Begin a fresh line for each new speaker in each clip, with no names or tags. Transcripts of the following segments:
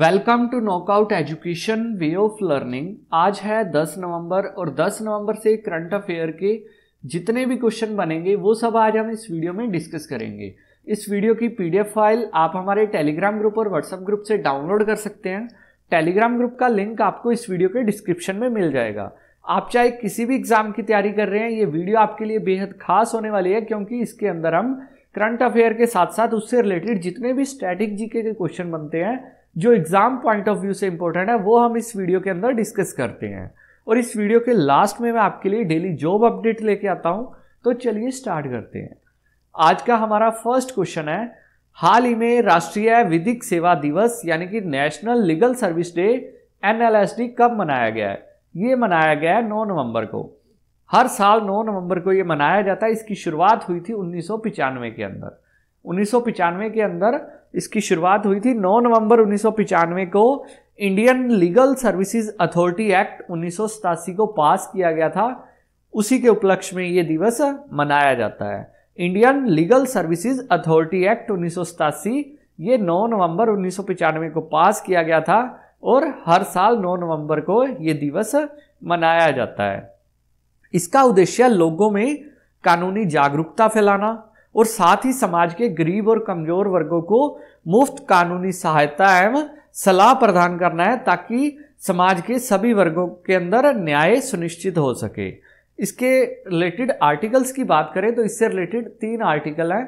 welcome to knockout education way of learning आज है 10 नवंबर और 10 नवंबर से करंट अफेयर के जितने भी क्वेश्चन बनेंगे वो सब आज हम इस वीडियो में डिस्कस करेंगे इस वीडियो की पीडीएफ फाइल आप हमारे टेलीग्राम ग्रुप और व्हाट्सएप ग्रुप से डाउनलोड कर सकते हैं टेलीग्राम ग्रुप का लिंक आपको इस वीडियो के डिस्क्रिप्शन में मिल जाएगा आप चाहे किसी भी एग्जाम की तैयारी कर रहे हैं ये वीडियो आपके लिए बेहद खास होने वाली है क्योंकि इसके अंदर हम करंट अफेयर के साथ साथ उससे रिलेटेड जितने भी स्ट्रैटेजी जीके के क्वेश्चन बनते हैं जो एग्ज़ाम पॉइंट ऑफ व्यू से इंपॉर्टेंट है वो हम इस वीडियो के अंदर डिस्कस करते हैं और इस वीडियो के लास्ट में मैं आपके लिए डेली जॉब अपडेट लेके आता हूं तो चलिए स्टार्ट करते हैं आज का हमारा फर्स्ट क्वेश्चन है हाल ही में राष्ट्रीय विधिक सेवा दिवस यानी कि नेशनल लीगल सर्विस डे एन कब मनाया गया है ये मनाया गया है नौ नवंबर को हर साल 9 नवंबर को ये मनाया जाता है इसकी शुरुआत हुई थी उन्नीस के अंदर उन्नीस के अंदर इसकी शुरुआत हुई थी 9 नवंबर उन्नीस को Indian legal services authority act उन्नीस को पास किया गया था उसी के उपलक्ष्य में ये दिवस मनाया जाता है Indian legal services authority act उन्नीस ये 9 नवंबर उन्नीस को पास किया गया था और हर साल 9 नवंबर को ये दिवस मनाया जाता है इसका उद्देश्य लोगों में कानूनी जागरूकता फैलाना और साथ ही समाज के गरीब और कमजोर वर्गों को मुफ्त कानूनी सहायता एवं सलाह प्रदान करना है ताकि समाज के सभी वर्गों के अंदर न्याय सुनिश्चित हो सके इसके रिलेटेड आर्टिकल्स की बात करें तो इससे रिलेटेड तीन आर्टिकल हैं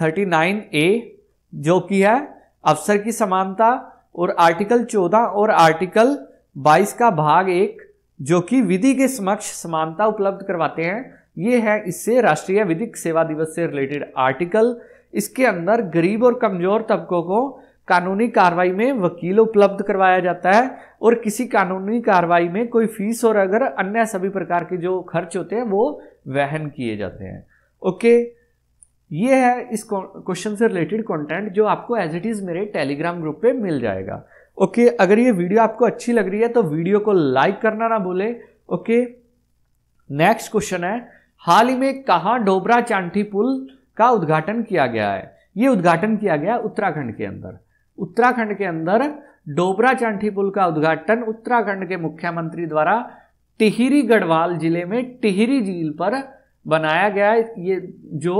थर्टी नाइन ए जो कि है अफसर की समानता और आर्टिकल चौदह और आर्टिकल बाईस का भाग एक जो कि विधि के समक्ष समानता उपलब्ध करवाते हैं ये है इससे राष्ट्रीय विधिक सेवा दिवस से रिलेटेड आर्टिकल इसके अंदर गरीब और कमजोर तबकों को कानूनी कार्रवाई में वकील उपलब्ध करवाया जाता है और किसी कानूनी कार्रवाई में कोई फीस और अगर अन्य सभी प्रकार के जो खर्च होते हैं वो वहन किए जाते हैं ओके ये है इस क्वेश्चन से रिलेटेड कंटेंट जो आपको एज इट इज़ मेरे टेलीग्राम ग्रुप पे मिल जाएगा ओके अगर ये वीडियो आपको अच्छी लग रही है तो वीडियो को लाइक करना ना भूलें ओके नेक्स्ट क्वेश्चन है हाल ही में कहाँ डोबरा चांठी पुल का उद्घाटन किया गया है ये उद्घाटन किया गया उत्तराखंड के अंदर उत्तराखंड के अंदर डोबरा चांठी पुल का उद्घाटन उत्तराखंड के मुख्यमंत्री द्वारा टिहरी गढ़वाल जिले में टिहरी झील पर बनाया गया है ये जो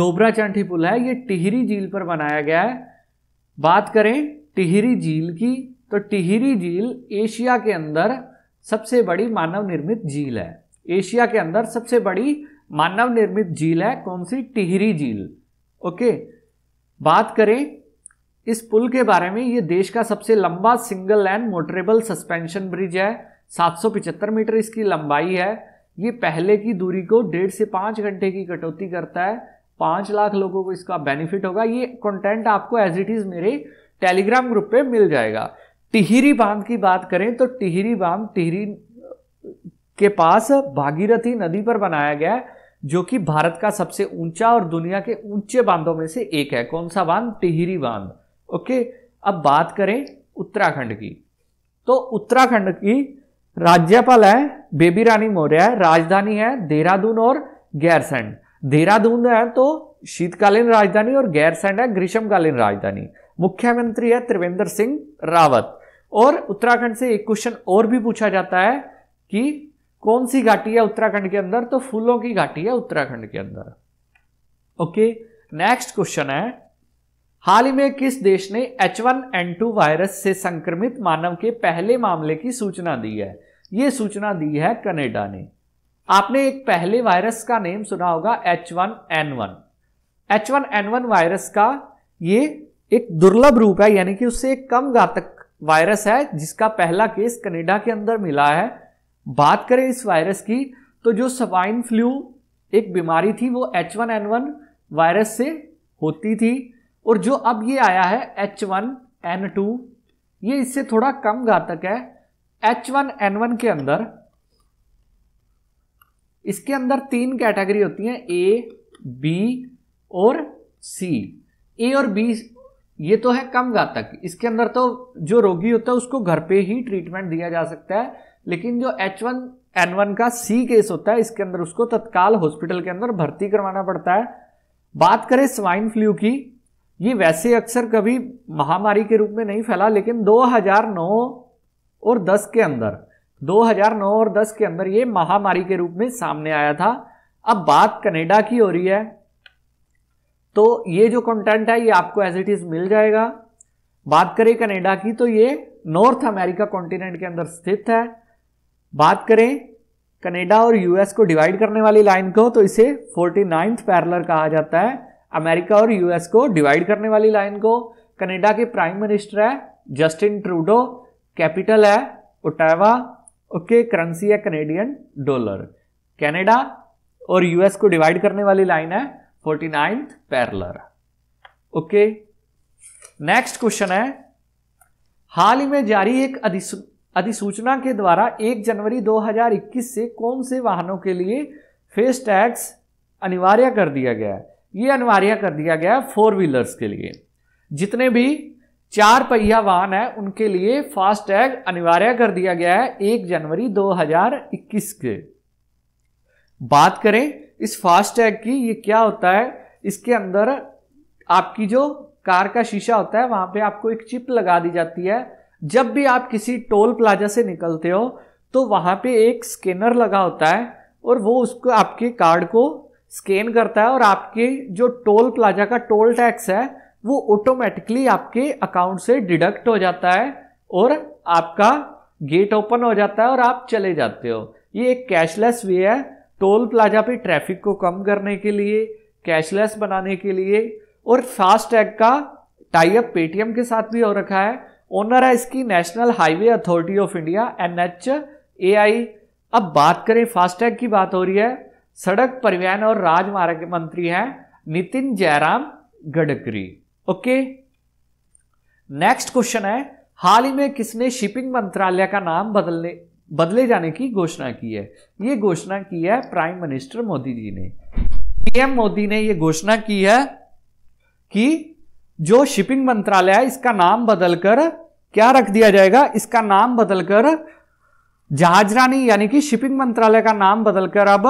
डोबरा चांठी पुल है ये टिहरी झील पर बनाया गया है बात करें टिहरी झील की तो टिहरी झील एशिया के अंदर सबसे बड़ी मानव निर्मित झील है एशिया के अंदर सबसे बड़ी मानव निर्मित झील है कौन सी टिहरी झील ओके बात करें इस पुल के बारे में ये देश का सबसे लंबा single land motorable suspension bridge है 775 मीटर इसकी लंबाई है ये पहले की दूरी को डेढ़ से पाँच घंटे की कटौती करता है पाँच लाख लोगों को इसका बेनिफिट होगा ये कंटेंट आपको एज इट इज़ मेरे टेलीग्राम ग्रुप पे मिल जाएगा टिहरी बांध की बात करें तो टिहरी बांध टिहरी के पास भागीरथी नदी पर बनाया गया जो कि भारत का सबसे ऊंचा और दुनिया के ऊंचे बांधों में से एक है कौन सा बांध टिहरी बांध ओके अब बात करें उत्तराखंड की तो उत्तराखंड की राज्यपाल है बेबी रानी मौर्य है राजधानी है देहरादून और गैरसैंड देहरादून है तो शीतकालीन राजधानी और गैरसैंड है ग्रीष्मकालीन राजधानी मुख्यमंत्री है त्रिवेंद्र सिंह रावत और उत्तराखंड से एक क्वेश्चन और भी पूछा जाता है कि कौन सी घाटी है उत्तराखंड के अंदर तो फूलों की घाटी है उत्तराखंड के अंदर ओके नेक्स्ट क्वेश्चन है हाल ही में किस देश ने एच टू वायरस से संक्रमित मानव के पहले मामले की सूचना दी है यह सूचना दी है कनेडा ने आपने एक पहले वायरस का नेम सुना होगा H H one one one N N one virus का ये एक दुर्लभ रूप है यानी कि उससे एक कम घातक वायरस है जिसका पहला केस कनेडा के अंदर मिला है बात करें इस वायरस की तो जो स्वाइन फ्लू एक बीमारी थी वो H one N one virus से होती थी और जो अब ये आया है एच वन एन टू ये इससे थोड़ा कम घातक है एच वन एन वन के अंदर इसके अंदर तीन कैटेगरी होती हैं ए बी और सी ए और बी ये तो है कम घातक इसके अंदर तो जो रोगी होता है उसको घर पे ही ट्रीटमेंट दिया जा सकता है लेकिन जो एच वन एन वन का सी केस होता है इसके अंदर उसको तत्काल हॉस्पिटल के अंदर भर्ती करवाना पड़ता है बात करें स्वाइन फ्लू की ये वैसे अक्सर कभी महामारी के रूप में नहीं फैला लेकिन 2009 और 10 के अंदर 2009 और 10 के अंदर ये महामारी के रूप में सामने आया था अब बात कनेडा की हो रही है तो ये जो कंटेंट है ये आपको एज इट इज मिल जाएगा बात करें कनेडा की तो ये नॉर्थ अमेरिका कॉन्टिनेंट के अंदर स्थित है बात करें कनेडा और यूएस को डिवाइड करने वाली लाइन को तो इसे फोर्टी नाइन्थ पैरलर कहा जाता है अमेरिका और यूएस को डिवाइड करने वाली लाइन को कनेडा के प्राइम मिनिस्टर है जस्टिन ट्रूडो कैपिटल है ओटावा ओके करेंसी है कनेडियन डॉलर कनाडा और यूएस को डिवाइड करने वाली लाइन है forty ninth parallel okay next question है हाल ही में जारी एक अधिसूचना अधिसूचना के द्वारा 1 जनवरी 2021 से कौन से वाहनों के लिए फेस टैक्स अनिवार्य कर दिया गया है ये अनिवार्य कर दिया गया है फोर व्हीलर्स के लिए जितने भी चार पहिया वाहन है उनके लिए फास्टैग अनिवार्य कर दिया गया है एक जनवरी 2021 के बात करें इस फास्टैग की ये क्या होता है इसके अंदर आपकी जो कार का शीशा होता है वहां पे आपको एक चिप लगा दी जाती है जब भी आप किसी टोल प्लाजा से निकलते हो तो वहाँ पे एक स्कैनर लगा होता है और वो उसको आपके कार्ड को स्कैन करता है और आपके जो टोल प्लाजा का टोल टैक्स है वो ऑटोमेटिकली आपके अकाउंट से डिडक्ट हो जाता है और आपका गेट ओपन हो जाता है और आप चले जाते हो ये एक कैशलेस वे है टोल प्लाजा पे ट्रैफिक को कम करने के लिए कैशलेस बनाने के लिए और फास्ट टैग का टाइप पेटीएम के साथ भी हो रखा है ओनर है इसकी national highway authority of India N H A I अब बात करें फास्टैग की बात हो रही है सड़क परिवहन और राजमार्ग मंत्री हैं Nitin Jairam Gadkari okay next question है हाल ही में किसने शिपिंग मंत्रालय का नाम बदलने बदले जाने की घोषणा की है ये घोषणा की है प्राइम मिनिस्टर मोदी जी ने पीएम मोदी ने ये घोषणा की है कि जो शिपिंग मंत्रालय है इसका नाम बदलकर क्या रख दिया जाएगा इसका नाम बदलकर जहाजरानी यानी कि शिपिंग मंत्रालय का नाम बदलकर अब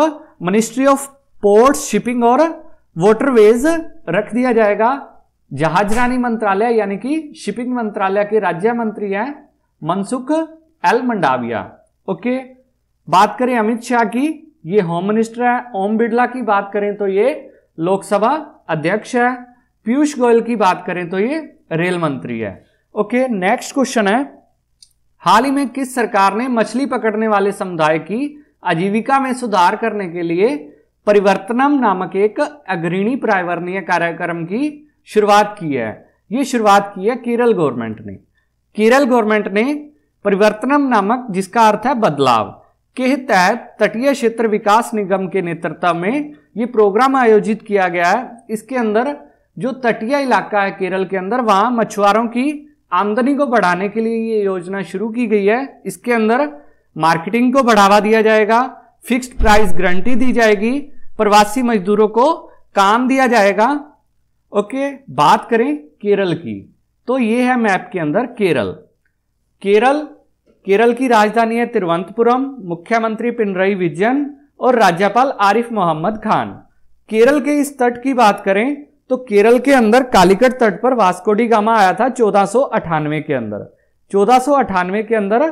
मिनिस्ट्री ऑफ पोर्ट शिपिंग और वोटरवेज रख दिया जाएगा जहाजरानी मंत्रालय यानी कि शिपिंग मंत्रालय के राज्य मंत्री हैं मनसुख एल मंडाविया ओके बात करें अमित शाह की ये होम मिनिस्टर है ओम बिरला की बात करें तो ये लोकसभा अध्यक्ष है पीयूष गोयल की बात करें तो ये रेल मंत्री है ओके नेक्स्ट क्वेश्चन है हाल ही में किस सरकार ने मछली पकड़ने वाले समुदाय की आजीविका में सुधार करने के लिए परिवर्तनम नामक एक अग्रणी पर्यावरणीय कार्यक्रम की शुरुआत की है ये शुरुआत की है केरल गवर्नमेंट ने केरल गवर्नमेंट ने परिवर्तनम नामक जिसका अर्थ है बदलाव के तहत तटीय क्षेत्र विकास निगम के नेतृत्व में ये प्रोग्राम आयोजित किया गया है इसके अंदर जो तटीय इलाका है केरल के अंदर वहाँ मछुआरों की आमदनी को बढ़ाने के लिए ये योजना शुरू की गई है इसके अंदर मार्केटिंग को बढ़ावा दिया जाएगा फिक्स्ड प्राइस गारंटी दी जाएगी प्रवासी मजदूरों को काम दिया जाएगा ओके बात करें केरल की तो ये है मैप के अंदर केरल केरल केरल की राजधानी है तिरुवंतपुरम मुख्यमंत्री पिनरई विजयन और राज्यपाल आरिफ मोहम्मद खान केरल के इस तट की बात करें तो केरल के अंदर कालीकट तट पर वास्कोडी गामा आया था चौदह के अंदर चौदह के अंदर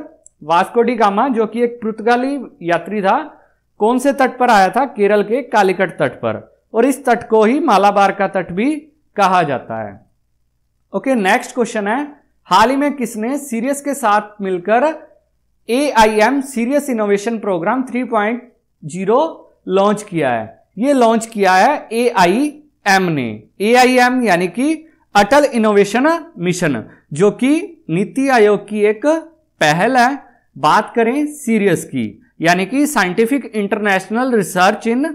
वास्कोडी गामा जो कि एक पुर्तगाली यात्री था कौन से तट पर आया था केरल के कालीकट तट पर और इस तट को ही मालाबार का तट भी कहा जाता है ओके नेक्स्ट क्वेश्चन है हाल ही में किसने सीरियस के साथ मिलकर A I M Sirius innovation programme 3.0 launch किया है ये लॉन्च किया है ए आई एम ने ए आई एम यानी कि अटल इनोवेशन मिशन जो कि नीति आयोग की एक पहल है बात करें सीरियस की यानी कि scientific international research in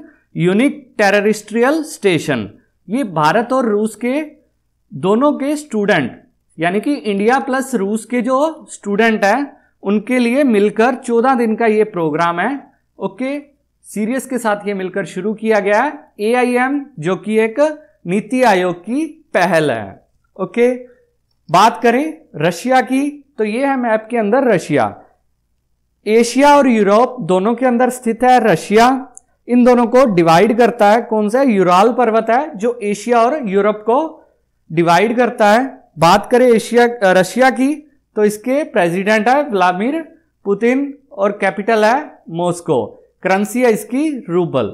unique terrestrial station ये भारत और रूस के दोनों के स्टूडेंट यानी कि इंडिया प्लस रूस के जो स्टूडेंट हैं उनके लिए मिलकर चौदह दिन का ये प्रोग्राम है ओके सीरियस के साथ ये मिलकर शुरू किया गया है एम जो कि एक नीति आयोग की पहल है ओके बात करें रशिया की तो ये है मैप के अंदर रशिया एशिया और यूरोप दोनों के अंदर स्थित है रशिया इन दोनों को डिवाइड करता है कौन सा यूराल पर्वत है जो एशिया और यूरोप को डिवाइड करता है बात करें एशिया रशिया की तो इसके प्रेसिडेंट है व्लादिमीर पुतिन और कैपिटल है मॉस्को करंसी है इसकी रूबल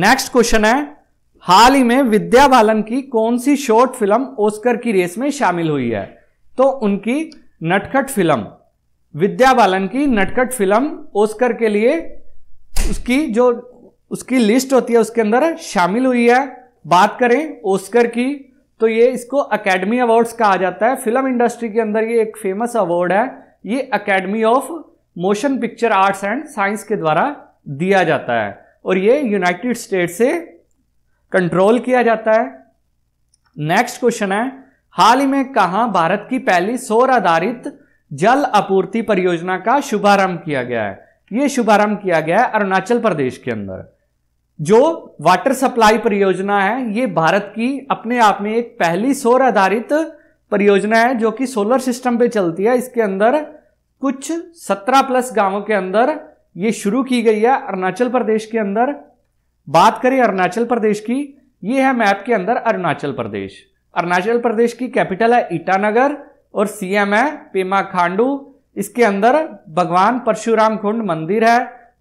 नेक्स्ट क्वेश्चन है हाल ही में विद्या बालन की कौन सी शॉर्ट फिल्म ओस्कर की रेस में शामिल हुई है तो उनकी नटखट फिल्म विद्या बालन की नटखट फिल्म ओस्कर के लिए उसकी जो उसकी लिस्ट होती है उसके अंदर शामिल हुई है बात करें ओस्कर की तो ये इसको अकेडमी अवार्ड्स कहा जाता है फिल्म इंडस्ट्री के अंदर ये एक फेमस अवार्ड है ये academy of motion picture arts and science के द्वारा दिया जाता है और ये यूनाइटेड स्टेट से कंट्रोल किया जाता है नेक्स्ट क्वेश्चन है हाल ही में कहा भारत की पहली सौर आधारित जल आपूर्ति परियोजना का शुभारंभ किया गया है ये शुभारंभ किया गया है अरुणाचल प्रदेश के अंदर जो वाटर सप्लाई परियोजना है ये भारत की अपने आप में एक पहली सौर आधारित परियोजना है जो कि सोलर सिस्टम पे चलती है इसके अंदर कुछ सत्रह प्लस गांवों के अंदर ये शुरू की गई है अरुणाचल प्रदेश के अंदर बात करें अरुणाचल प्रदेश की ये है मैप के अंदर अरुणाचल प्रदेश अरुणाचल प्रदेश की कैपिटल है ईटानगर और सीएम है पेमा खांडू इसके अंदर भगवान परशुराम कुंड मंदिर है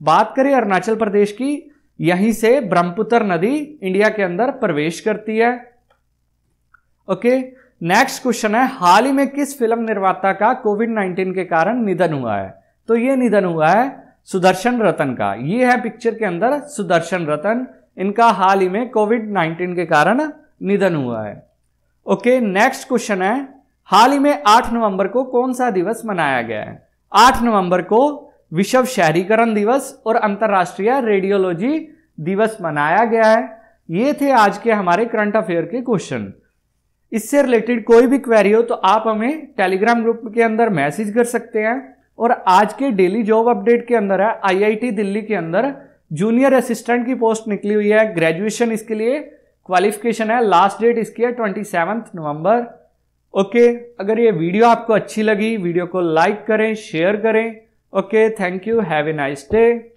बात करें अरुणाचल प्रदेश की यहीं से ब्रह्मपुत्र नदी इंडिया के अंदर प्रवेश करती है ओके नेक्स्ट क्वेश्चन है हाल ही में किस फिल्म निर्माता का कोविड 19 के कारण निधन हुआ है तो ये निधन हुआ है सुदर्शन रतन का ये है पिक्चर के अंदर सुदर्शन रतन इनका हाल ही में कोविड 19 के कारण निधन हुआ है ओके नेक्स्ट क्वेश्चन है हाल ही में 8 नवंबर को कौन सा दिवस मनाया गया है आठ नवंबर को विश्व शहरीकरण दिवस और अंतर्राष्ट्रीय रेडियोलॉजी दिवस मनाया गया है ये थे आज के हमारे करंट अफेयर के क्वेश्चन इससे रिलेटेड कोई भी क्वेरी हो तो आप हमें टेलीग्राम ग्रुप के अंदर मैसेज कर सकते हैं और आज के डेली जॉब अपडेट के अंदर है आईआईटी दिल्ली के अंदर जूनियर असिस्टेंट की पोस्ट निकली हुई है ग्रेजुएशन इसके लिए क्वालिफिकेशन है लास्ट डेट इसकी है ट्वेंटी सेवन्थ नवंबर ओके अगर ये वीडियो आपको अच्छी लगी वीडियो को लाइक करें शेयर करें okay thank you have a nice day